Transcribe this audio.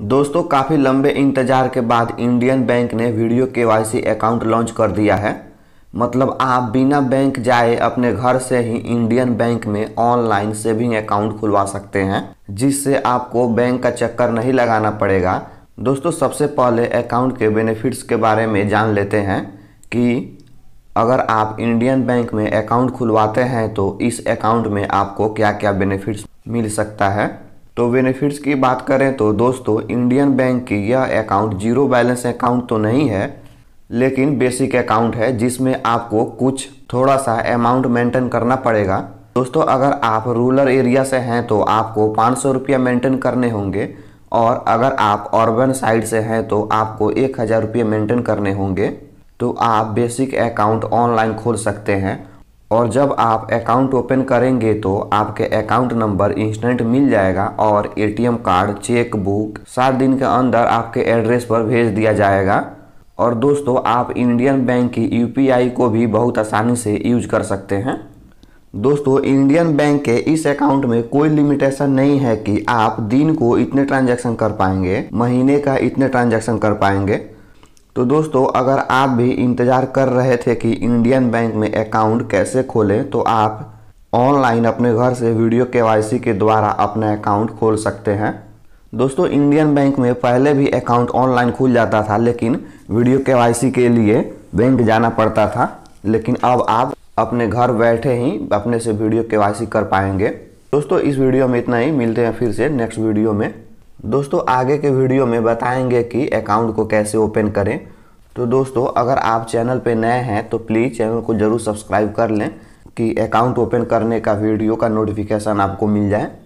दोस्तों काफ़ी लंबे इंतज़ार के बाद इंडियन बैंक ने वीडियो के अकाउंट लॉन्च कर दिया है मतलब आप बिना बैंक जाए अपने घर से ही इंडियन बैंक में ऑनलाइन सेविंग अकाउंट खुलवा सकते हैं जिससे आपको बैंक का चक्कर नहीं लगाना पड़ेगा दोस्तों सबसे पहले अकाउंट के बेनिफिट्स के बारे में जान लेते हैं कि अगर आप इंडियन बैंक में अकाउंट खुलवाते हैं तो इस अकाउंट में आपको क्या क्या बेनिफिट्स मिल सकता है तो बेनिफिट्स की बात करें तो दोस्तों इंडियन बैंक की यह अकाउंट जीरो बैलेंस अकाउंट तो नहीं है लेकिन बेसिक अकाउंट है जिसमें आपको कुछ थोड़ा सा अमाउंट मेंटेन करना पड़ेगा दोस्तों अगर आप रूरल एरिया से हैं तो आपको पाँच सौ रुपया मेंटेन करने होंगे और अगर आप अर्बन साइड से हैं तो आपको एक हज़ार रुपये मेंटेन करने होंगे तो आप बेसिक अकाउंट ऑनलाइन खोल सकते हैं और जब आप अकाउंट ओपन करेंगे तो आपके अकाउंट नंबर इंस्टेंट मिल जाएगा और एटीएम कार्ड चेक बुक सात दिन के अंदर आपके एड्रेस पर भेज दिया जाएगा और दोस्तों आप इंडियन बैंक की यूपीआई को भी बहुत आसानी से यूज कर सकते हैं दोस्तों इंडियन बैंक के इस अकाउंट में कोई लिमिटेशन नहीं है कि आप दिन को इतने ट्रांजेक्शन कर पाएंगे महीने का इतने ट्रांजेक्शन कर पाएंगे तो दोस्तों अगर आप भी इंतज़ार कर रहे थे कि इंडियन बैंक में अकाउंट कैसे खोलें तो आप ऑनलाइन अपने घर से वीडियो के के द्वारा अपना अकाउंट खोल सकते हैं दोस्तों इंडियन बैंक में पहले भी अकाउंट ऑनलाइन खुल जाता था लेकिन वीडियो के के लिए बैंक जाना पड़ता था लेकिन अब आप अपने घर बैठे ही अपने से वीडियो के कर पाएंगे दोस्तों इस वीडियो में इतना ही मिलते हैं फिर से नेक्स्ट वीडियो में दोस्तों आगे के वीडियो में बताएंगे कि अकाउंट को कैसे ओपन करें तो दोस्तों अगर आप चैनल पर नए हैं तो प्लीज़ चैनल को ज़रूर सब्सक्राइब कर लें कि अकाउंट ओपन करने का वीडियो का नोटिफिकेशन आपको मिल जाए